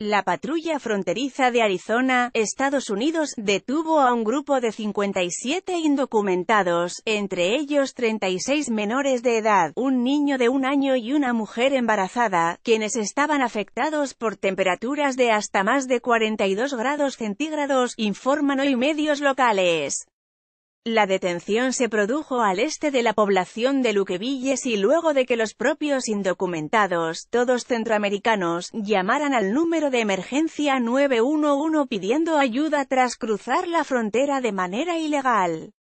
La patrulla fronteriza de Arizona, Estados Unidos, detuvo a un grupo de 57 indocumentados, entre ellos 36 menores de edad, un niño de un año y una mujer embarazada, quienes estaban afectados por temperaturas de hasta más de 42 grados centígrados, informan hoy medios locales. La detención se produjo al este de la población de Luquevilles y luego de que los propios indocumentados, todos centroamericanos, llamaran al número de emergencia 911 pidiendo ayuda tras cruzar la frontera de manera ilegal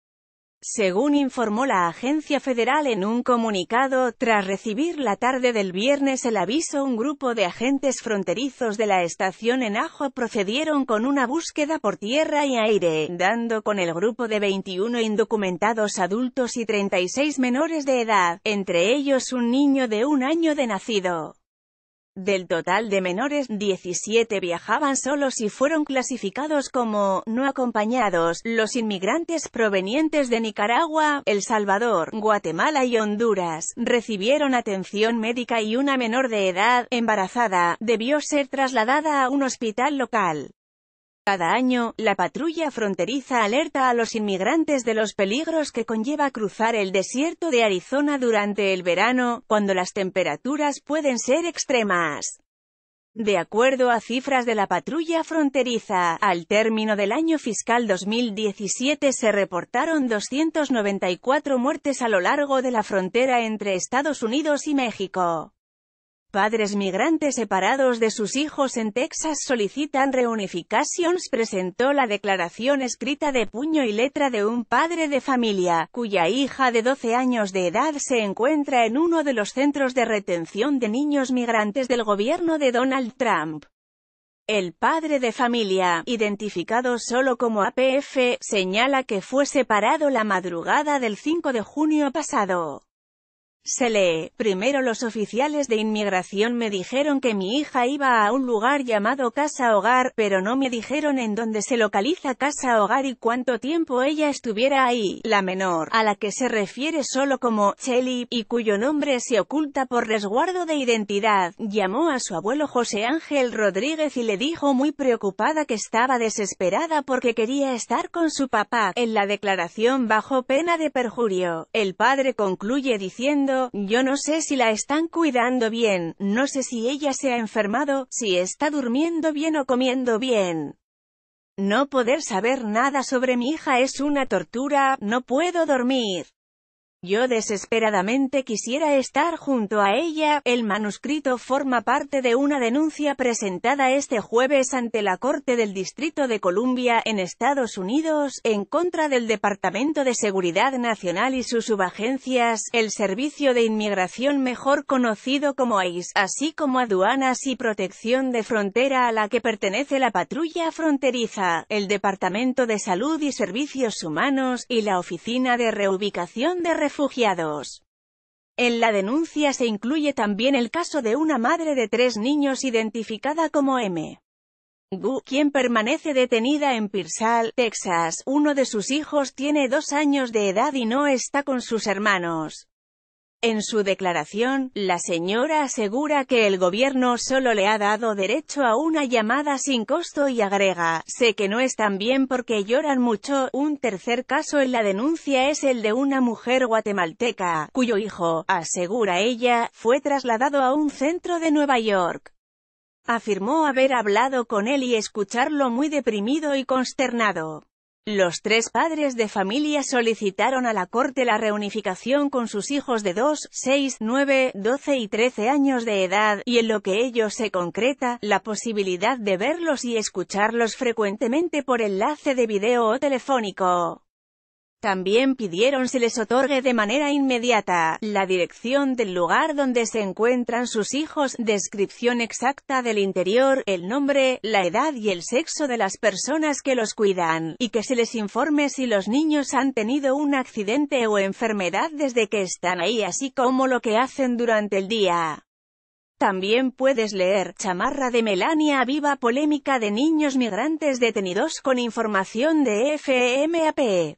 según informó la agencia federal en un comunicado, tras recibir la tarde del viernes el aviso un grupo de agentes fronterizos de la estación en Ajo procedieron con una búsqueda por tierra y aire, dando con el grupo de 21 indocumentados adultos y 36 menores de edad, entre ellos un niño de un año de nacido. Del total de menores, 17 viajaban solos y fueron clasificados como no acompañados. Los inmigrantes provenientes de Nicaragua, El Salvador, Guatemala y Honduras recibieron atención médica y una menor de edad, embarazada, debió ser trasladada a un hospital local. Cada año, la patrulla fronteriza alerta a los inmigrantes de los peligros que conlleva cruzar el desierto de Arizona durante el verano, cuando las temperaturas pueden ser extremas. De acuerdo a cifras de la patrulla fronteriza, al término del año fiscal 2017 se reportaron 294 muertes a lo largo de la frontera entre Estados Unidos y México padres migrantes separados de sus hijos en Texas solicitan reunificaciones presentó la declaración escrita de puño y letra de un padre de familia, cuya hija de 12 años de edad se encuentra en uno de los centros de retención de niños migrantes del gobierno de Donald Trump. El padre de familia, identificado solo como APF, señala que fue separado la madrugada del 5 de junio pasado. Se lee, primero los oficiales de inmigración me dijeron que mi hija iba a un lugar llamado Casa Hogar, pero no me dijeron en dónde se localiza Casa Hogar y cuánto tiempo ella estuviera ahí. La menor, a la que se refiere solo como Chelly, y cuyo nombre se oculta por resguardo de identidad, llamó a su abuelo José Ángel Rodríguez y le dijo muy preocupada que estaba desesperada porque quería estar con su papá. En la declaración bajo pena de perjurio, el padre concluye diciendo yo no sé si la están cuidando bien, no sé si ella se ha enfermado, si está durmiendo bien o comiendo bien. No poder saber nada sobre mi hija es una tortura, no puedo dormir. Yo desesperadamente quisiera estar junto a ella. El manuscrito forma parte de una denuncia presentada este jueves ante la Corte del Distrito de Columbia, en Estados Unidos, en contra del Departamento de Seguridad Nacional y sus subagencias, el Servicio de Inmigración mejor conocido como ICE, así como Aduanas y Protección de Frontera a la que pertenece la patrulla fronteriza, el Departamento de Salud y Servicios Humanos, y la Oficina de Reubicación de Refugiados refugiados. En la denuncia se incluye también el caso de una madre de tres niños identificada como M. Gu, quien permanece detenida en Pearsall, Texas. Uno de sus hijos tiene dos años de edad y no está con sus hermanos. En su declaración, la señora asegura que el gobierno solo le ha dado derecho a una llamada sin costo y agrega, sé que no están bien porque lloran mucho. Un tercer caso en la denuncia es el de una mujer guatemalteca, cuyo hijo, asegura ella, fue trasladado a un centro de Nueva York. Afirmó haber hablado con él y escucharlo muy deprimido y consternado. Los tres padres de familia solicitaron a la corte la reunificación con sus hijos de 2, 6, 9, 12 y 13 años de edad, y en lo que ello se concreta, la posibilidad de verlos y escucharlos frecuentemente por enlace de video o telefónico. También pidieron se les otorgue de manera inmediata, la dirección del lugar donde se encuentran sus hijos, descripción exacta del interior, el nombre, la edad y el sexo de las personas que los cuidan, y que se les informe si los niños han tenido un accidente o enfermedad desde que están ahí así como lo que hacen durante el día. También puedes leer, chamarra de Melania viva polémica de niños migrantes detenidos con información de FMAP.